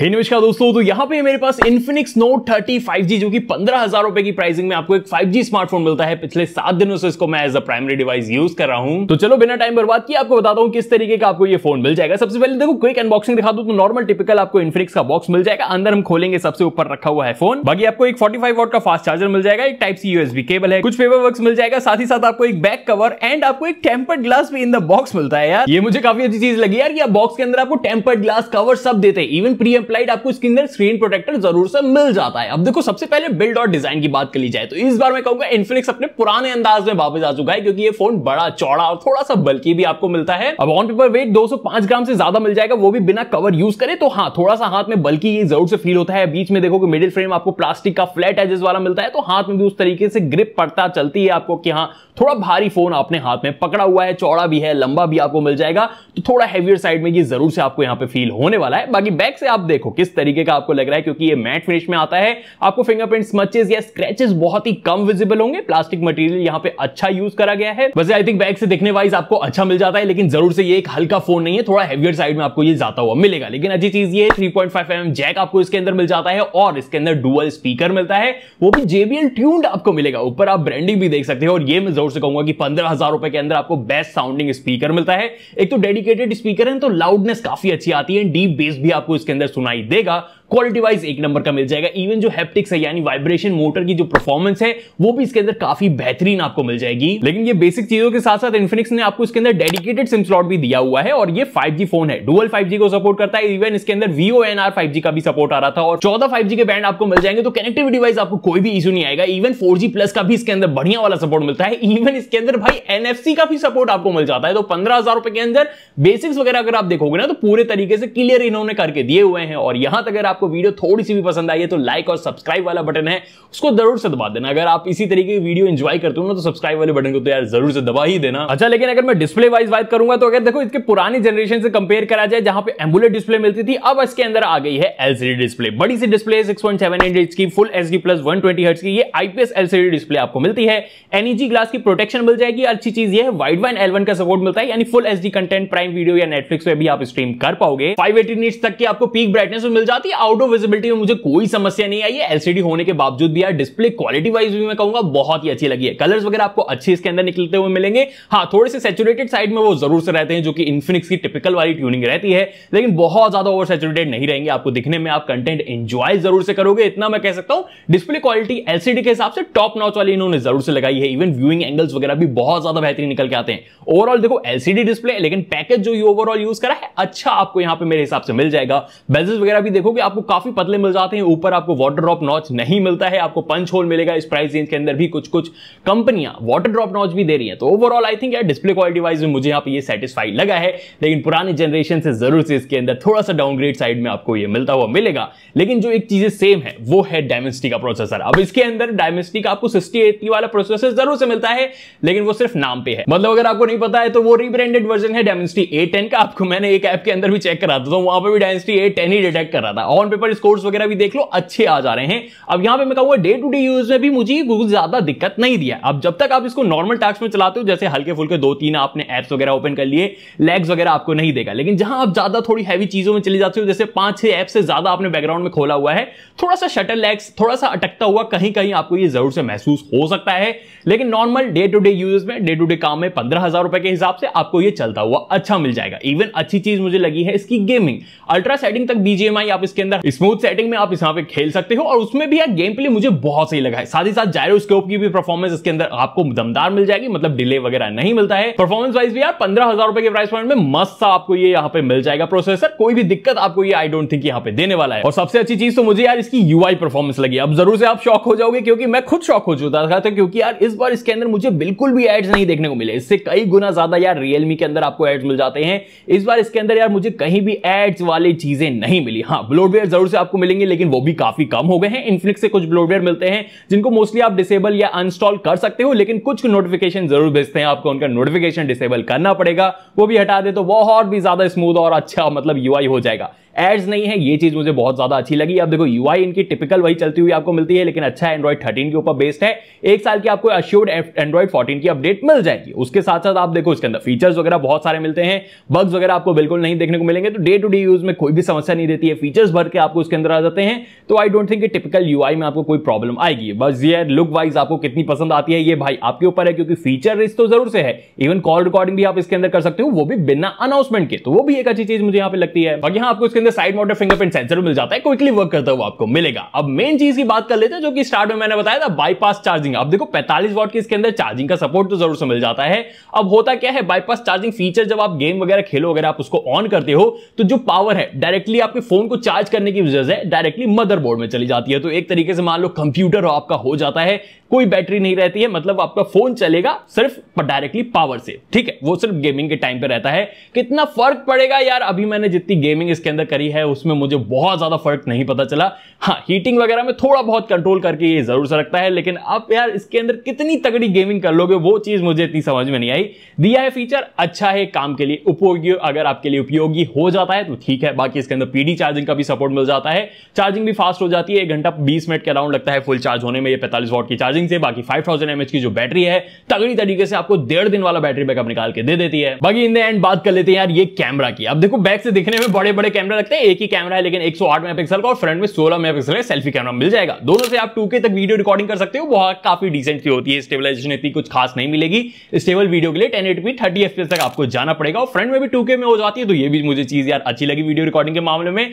हे नमस्कार दोस्तों तो यहाँ पे मेरे पास इन्फिनिक्स नोट 30 5G जो कि पंद्रह हजार रुपए की प्राइसिंग में आपको एक 5G स्मार्टफोन मिलता है पिछले सात दिनों से इसको मैं as a primary device use कर रहा हूँ तो चलो बिना टाइम बर्बाद किए आपको बताता हूँ किस तरीके का आपको ये फोन मिल जाएगा सबसे पहले देखो क्विक अनबॉक्सिंग दिखा दू तो नॉर्मल टिपिकल आपको इन्फिनिक्स का बॉक्स मिल जाएगा अंदर हम खोलेंगे सबसे ऊपर रखा हुआ है फोन बाकी आपको एक फोर्टी फाइव का फास्ट चार्जर मिल जाएगा एक टाइप सी यूएसबी केबल है कुछ पेपर वर्क मिल जाएगा साथ ही साथ आपको एक बैक कवर एंड आपको एक टेम्पर्ड ग्लास भी इन द बॉक्स मिलता है यार ये मुझे काफी अच्छी चीज लगी यार बॉक्स के अंदर आपको टेम्पर्ड ग्लास कवर सब देते हैं इवन प्रीएम इंप्लाइड आपको इसके अंदर स्क्रीन प्रोटेक्टर जरूर से मिल जाता है अब देखो सबसे पहले बिल्ड और डिजाइन की बात करी जाए तो इस बार मैं कहूंगा इन्फिनिक्स अपने पुराने अंदाज में वापस आ चुका है क्योंकि ये फोन बड़ा चौड़ा और थोड़ा सा बल्कि भी आपको मिलता है अब ऑन पेपर वेट दो ग्राम से ज्यादा मिल जाएगा वो भी बिना कवर यूज करे तो हाँ थोड़ा सा हाथ में बल्कि ये जरूर से फील होता है बीच में देखो कि मिडिल फ्रेम आपको प्लास्टिक का फ्लैट एजेस वाला मिलता है तो हाथ में भी उस तरीके से ग्रिप पड़ता चलती है आपको कि हाँ थोड़ा भारी फोन आपने हाथ में पकड़ा हुआ है चौड़ा भी है लंबा भी आपको मिल जाएगा तो थोड़ा हैवियर साइड में ये जरूर से आपको यहाँ पे फील होने वाला है बाकी बैक से आप देखो किस तरीके का आपको लग रहा है क्योंकि ये मैट फिनिश में आता है आपको फिंगरप्रिंट स्मचेस या स्क्रेचेस बहुत ही कम विजिबल होंगे प्लास्टिक मटेरियल यहाँ पे अच्छा यूज करा गया है वैसे आई थिंक बैग से दिखने वाइज आपको अच्छा मिल जाता है लेकिन जरूर से ये एक हल्का फोन नहीं है थोड़ा हेवियर साइड में आपको ये जाता हुआ मिलेगा लेकिन अच्छी चीज ये थ्री पॉइंट जैक आपको इसके अंदर मिल जाता है और इसके अंदर डुअल स्पीकर मिलता है वो भी जेबीएल ट्यून्ड आपको मिलेगा ऊपर आप ब्रांडिंग भी देख सकते हैं और ये मैं जरूर से कहूंगा कि पंद्रह हजार रुपए के अंदर आपको बेस्ट साउंडिंग स्पीकर मिलता है एक तो डेडिकेटेड स्पीकर है तो लाउडनेस काफी अच्छी आती है डीप बेस भी आपको इसके अंदर सुन सुनाई देगा क्वालिटी वाइज एक नंबर का मिल जाएगा इवन जो हैप्टिक्स है यानी वाइब्रेशन मोटर की जो परफॉर्मेंस है वो भी इसके अंदर काफी बेहतरीन आपको मिल जाएगी लेकिन ये बेसिक चीजों के साथ साथ इन्फिनिक्स ने आपको इसके अंदर डेडिकेटेड सिम स्लॉट भी दिया हुआ है और ये 5G फोन है डुअल 5G को सपोर्ट करता है इवन इसके अंदर वीओ एन आर फाइव का भी सपोर्ट आ रहा था और चौदह फाइव के बैंड आपको मिल जाएंगे तो कनेक्टिविटी वाइज आपको कोई भी इशू नहीं आएगा इवन फोर प्लस का भी इसके अंदर बढ़िया वाला सपोर्ट मिलता है इवन इसके अंदर भाई एन का भी सपोर्ट आपको मिल जाता है तो पंद्रह हजार रुपए के अंदर बेसिक्स वगैरह अगर आप देखोगे ना तो पूरे तरीके से क्लियर इन्होंने करके दिए हुए हैं और यहां तक अगर आप आपको वीडियो थोड़ी सी भी पसंद आई है तो लाइक और सब्सक्राइब वाला बटन है उसको जरूर से दबा देना अगर आप इसी तरीके की वीडियो एंजॉय करते हो ना तो सब्सक्राइब वाले बटन को तो यार जरूर से दबा ही देना अच्छा लेकिन अगर मैं डिस्प्ले वाइज बात करूंगा तो अगर देखो इसके पुरानी जनरेशन से कंपेयर करा जाए जहां पर एम्बुलेट डिस्प्ले मिलती थी अब इसके अंदर आ गई है एलसीडी डिस्प्ले बड़ी सी डिस्प्ले 6.7 इंच की full HD plus one twenty की आईपीएस एलसीडी डिस्प्ले आपको मिलती है एनईजी ग्लास e की प्रोटेक्शन मिल जाएगी अच्छी चीज है वाइड वाइन एलवन का सपोर्ट मिलता है यानी full H content Prime Video या नेटफ्लिक्स पे भी आप स्ट्रीम कर पाओगे फाइव एटी तक की आपको पीक ब्राइटनेस मिल जाती है आउट ऑफ विजिबिलिटी में मुझे कोई समस्या नहीं आई है एलसीडी होने के बावजूद भी यार डिस्प्ले क्वालिटी वाइज भी मैं कहूंगा बहुत ही अच्छी लगी है कलर्स वगैरह आपको अच्छे इसके अंदर निकलते हुए मिलेंगे हाँ थोड़े से सेचुरेटेड साइड में वो जरूर से रहते हैं जो कि इन्फिनिक्स की टिपिकल वाली ट्यूनिंग रहती है लेकिन बहुत ज्यादा ओवर सेचुरेटेड नहीं रहेंगे आपको दिखने में आप कंटेंट एंजॉय जरूर से करोगे इतना मैं कह सकता हूं डिस्प्ले क्वालिटी एलसीडी के हिसाब से टॉप नॉच वाली इन्होंने जरूर से लगाई है इवन व्यूइंग एंगल्स वगैरह भी बहुत ज्यादा बेहतरीन निकल के आते हैं ओवरऑल देखो एलसीडी डिस्प्ले लेकिन पैकेज जो ओवरऑल यूज करा है अच्छा आपको यहाँ पे मेरे हिसाब से मिल जाएगा बेजेस वगैरह भी देखोगे आप आपको काफी पतले मिल जाते हैं ऊपर आपको वाटर ड्रॉप नॉच नहीं मिलता है आपको पंच होल मिलेगा इस प्राइस रेंज के अंदर भी कुछ कुछ कंपनियां वाटर ड्रॉप नॉच भी दे रही है तो ओवरऑल आई थिंक यार डिस्प्ले क्वालिटी वाइज में मुझे यहाँ पे ये सेटिस्फाई लगा है लेकिन पुराने जनरेशन से जरूर से इसके अंदर थोड़ा सा डाउनग्रेड साइड में आपको ये मिलता हुआ मिलेगा लेकिन जो एक चीज सेम है वो है डायमेंसिटी का प्रोसेसर अब इसके अंदर डायमेंसिटी का आपको सिक्सटी वाला प्रोसेसर जरूर से मिलता है लेकिन वो सिर्फ नाम पे है मतलब अगर आपको नहीं पता है तो वो रिब्रांडेड वर्जन है डायमेंसिटी ए का आपको मैंने एक ऐप के अंदर भी चेक करा था तो वहां पर भी डायमेंसिटी ए ही डिटेक्ट कर रहा था ऑन पेपर स्कोर्स वगैरह भी देख लो अच्छे आ जा रहे हैं अब यहां पे मैं कहूंगा डे टू डे यूज में भी मुझे कुछ ज्यादा दिक्कत नहीं दिया अब जब तक आप इसको नॉर्मल टास्क में चलाते हो जैसे हल्के फुल्के दो तीन आपने एप्स वगैरह ओपन कर लिए लैग्स वगैरह आपको नहीं देगा लेकिन जहां आप ज्यादा थोड़ी हैवी चीजों में चले जाते हो जैसे पांच छह ऐप से ज्यादा आपने बैकग्राउंड में खोला हुआ है थोड़ा सा शटर लैग्स थोड़ा सा अटकता हुआ कहीं कहीं आपको ये जरूर से महसूस हो सकता है लेकिन normal day to day use में डे टू डे काम में पंद्रह हजार रुपए के हिसाब से आपको ये चलता हुआ अच्छा मिल जाएगा इवन अच्छी चीज मुझे लगी है इसकी गेमिंग अल्ट्रा सेटिंग तक बीजेएमआई आप इसके अंदर अंदर स्मूथ सेटिंग में आप इस यहाँ पे खेल सकते हो और उसमें भी यार गेम प्ले मुझे बहुत सही लगा है साथ ही साथ जायरोस्कोप की भी परफॉर्मेंस इसके अंदर आपको दमदार मिल जाएगी मतलब डिले वगैरह नहीं मिलता है परफॉर्मेंस वाइज भी यार पंद्रह हजार रुपए के प्राइस पॉइंट में मस्त सा आपको ये यहाँ पे मिल जाएगा प्रोसेसर कोई भी दिक्कत आपको ये आई डोंट थिंक यहाँ पे देने वाला है और सबसे अच्छी चीज तो मुझे यार इसकी यूआई परफॉर्मेंस लगी अब जरूर से आप शॉक हो जाओगे क्योंकि मैं खुद शॉक हो चुका था क्योंकि यार इस बार इसके अंदर मुझे बिल्कुल भी एड्स नहीं देखने को मिले इससे कई गुना ज्यादा यार रियलमी के अंदर आपको एड्स मिल जाते हैं इस बार इसके अंदर यार मुझे कहीं भी एड्स वाली चीजें नहीं मिली हाँ ब्लोडवे ब्लोडवेयर जरूर से आपको मिलेंगे लेकिन वो भी काफी कम हो गए हैं इन्फिनिक्स से कुछ ब्लोडवेयर मिलते हैं जिनको मोस्टली आप डिसेबल या अनस्टॉल कर सकते हो लेकिन कुछ नोटिफिकेशन जरूर भेजते हैं आपको उनका नोटिफिकेशन डिसेबल करना पड़ेगा वो भी हटा दे तो वो और भी ज्यादा स्मूथ और अच्छा मतलब यूआई हो जाएगा एड्स नहीं है ये चीज मुझे बहुत ज्यादा अच्छी लगी अब देखो यू इनकी टिपिकल वही चलती हुई आपको मिलती है लेकिन अच्छा एंड्रॉइड थर्टीन के ऊपर बेस्ड है एक साल की आपको अश्योर्ड एंड्रॉइड फोर्टीन की अपडेट मिल जाएगी उसके साथ साथ आप देखो इसके अंदर फीचर्स वगैरह बहुत सारे मिलते हैं बग्स वगैरह आपको बिल्कुल नहीं देखने को मिलेंगे तो डे टू डे यूज में कोई भी समस्या नहीं देती है फीचर्स भर के आपको उसके अंदर आ जाते हैं तो I don't think typical UI में आपको कोई प्रॉब्लम आएगी बस ये लुक वाइज आपको कितनी पसंद आती है ये भाई आपके ऊपर है क्योंकि फीचर रिस्क तो जरूर से है इवन कॉल रिकॉर्डिंग भी आप इसके अंदर कर सकते हो वो भी बिना अनाउंसमेंट के तो वो भी एक अच्छी चीज मुझे यहाँ पे लगती है बाकी हाँ, आपको इसके अंदर साइड मोटर फिंगरप्रिंट सेंसर मिल जाता है क्विकली वर्क करता हुआ आपको मिलेगा अब मेन चीज की बात कर लेते हैं जो कि स्टार्ट में मैंने बताया था बाईपास चार्जिंग अब देखो 45 वॉट की इसके अंदर चार्जिंग का सपोर्ट तो जरूर से मिल जाता है अब होता क्या है बाईपास चार्जिंग फीचर जब आप गेम वगैरह खेलो वगैरह आप उसको ऑन करते हो तो जो पावर है डायरेक्टली आपके फोन को चार्ज करने की वजह से डायरेक्टली मदरबोर्ड में चली जाती है तो एक तरीके से मान लो कंप्यूटर आपका हो जाता है कोई बैटरी नहीं रहती है मतलब आपका फोन चलेगा सिर्फ डायरेक्टली पावर से ठीक है वो सिर्फ गेमिंग के टाइम पे रहता है कितना फर्क पड़ेगा यार अभी मैंने जितनी गेमिंग इसके अंदर करी है उसमें मुझे बहुत ज्यादा फर्क नहीं पता चला हाँ हीटिंग वगैरह में थोड़ा बहुत कंट्रोल करके ये जरूर से रखता है लेकिन आप यार इसके अंदर कितनी तगड़ी गेमिंग कर लोगे वो चीज मुझे इतनी समझ में नहीं आई दिया है फीचर अच्छा है काम के लिए उपयोगी अगर आपके लिए उपयोगी हो जाता है तो ठीक है बाकी इसके अंदर पीडी चार्जिंग का भी सपोर्ट मिल जाता है चार्जिंग भी फास्ट हो जाती है एक घंटा बीस मिनट के अराउंड लगता है फुल चार्ज होने में ये पैंतालीस वॉट की चार्जिंग चार्जिंग से बाकी 5000 mAh की जो बैटरी है तगड़ी तरीके से आपको डेढ़ दिन वाला बैटरी बैकअप निकाल के दे देती है बाकी इन द एंड बात कर लेते हैं यार ये कैमरा की अब देखो बैक से दिखने में बड़े बड़े कैमरा लगते हैं एक ही कैमरा है लेकिन एक सौ का और फ्रंट में सोलह मेगा सेल्फी कैमरा मिल जाएगा दोनों से आप टू तक वीडियो रिकॉर्डिंग कर सकते हो बहुत काफी डिसेंट की होती है स्टेबलाइजेशन इतनी कुछ खास नहीं मिलेगी स्टेबल वीडियो के लिए टेन एट थर्टी एफ तक आपको जाना पड़ेगा और फ्रंट में भी टू में हो जाती है तो ये भी मुझे चीज यार अच्छी लगी वीडियो रिकॉर्डिंग के मामले में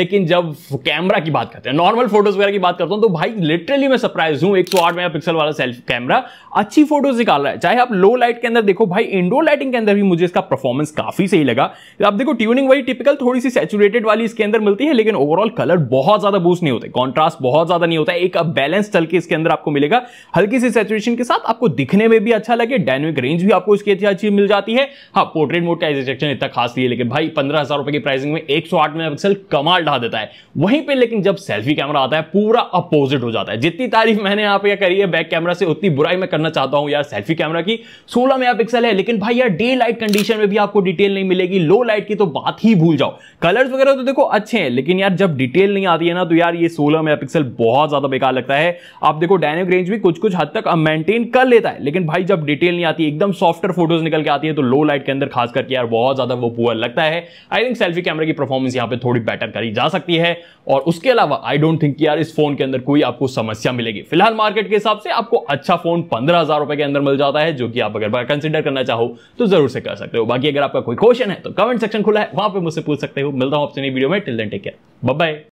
लेकिन जब कैमरा की बात करते हैं नॉर्मल फोटोज वगैरह की बात करता हूं तो भाई लिटरली मैं सरप्राइज हूं एक सौ आठ मेगापिक्सल वाला सेल्फी कैमरा अच्छी फोटोज निकाल रहा है चाहे आप लो लाइट के अंदर देखो भाई इंडोर लाइटिंग के अंदर भी मुझे इसका परफॉर्मेंस काफी सही लगा आप देखो ट्यूनिंग वही टिपिकल थोड़ी सी सेचुरेटेड वाली इसके अंदर मिलती है लेकिन ओवरऑल कलर बहुत ज्यादा बूस्ट नहीं होते कॉन्ट्रास्ट बहुत ज्यादा नहीं होता एक बैलेंस चल के इसके अंदर आपको मिलेगा हल्की सी सेचुरेशन के साथ आपको दिखने में भी अच्छा लगे डायनेमिक रेंज भी आपको इसकी अच्छी मिल जाती है हाँ पोर्ट्रेट मोड का इतना खास नहीं है लेकिन भाई पंद्रह हजार रुपए की प्राइसिंग में एक सौ आठ मेगापिक्सल कमाल ढा देता है वहीं पर लेकिन जब सेल्फी कैमरा आता है पूरा अपोजिट हो जाता है जितनी तारीफ मैंने यहाँ पे करी रही है बैक कैमरा से उतनी बुराई मैं करना चाहता हूँ यार सेल्फी कैमरा की सोलह मेगा पिक्सल है लेकिन भाई यार डे लाइट कंडीशन में भी आपको डिटेल नहीं मिलेगी लो लाइट की तो बात ही भूल जाओ कलर्स वगैरह तो देखो अच्छे हैं लेकिन यार जब डिटेल नहीं आती है ना तो यार ये सोलह मेगा पिक्सल बहुत ज्यादा बेकार लगता है आप देखो डायनेमिक रेंज भी कुछ कुछ हद तक मेंटेन कर लेता है लेकिन भाई जब डिटेल नहीं आती एकदम सॉफ्टर फोटोज निकल के आती है तो लो लाइट के अंदर खास करके यार बहुत ज्यादा वो पुअर लगता है आई थिंक सेल्फी कैमरा की परफॉर्मेंस यहाँ पे थोड़ी बेटर करी जा सकती है और उसके अलावा आई डोंट थिंक यार इस फोन के अंदर कोई आपको समस्या मिलेगी फिलहाल मार्केट के साथ हिसाब से आपको अच्छा फोन पंद्रह हजार रुपए के अंदर मिल जाता है जो कि आप अगर कंसिडर करना चाहो तो जरूर से कर सकते हो बाकी अगर आपका कोई क्वेश्चन है तो कमेंट सेक्शन खुला है वहां पर मुझसे पूछ सकते हो मिलता हूं आपसे नई वीडियो में till then take care bye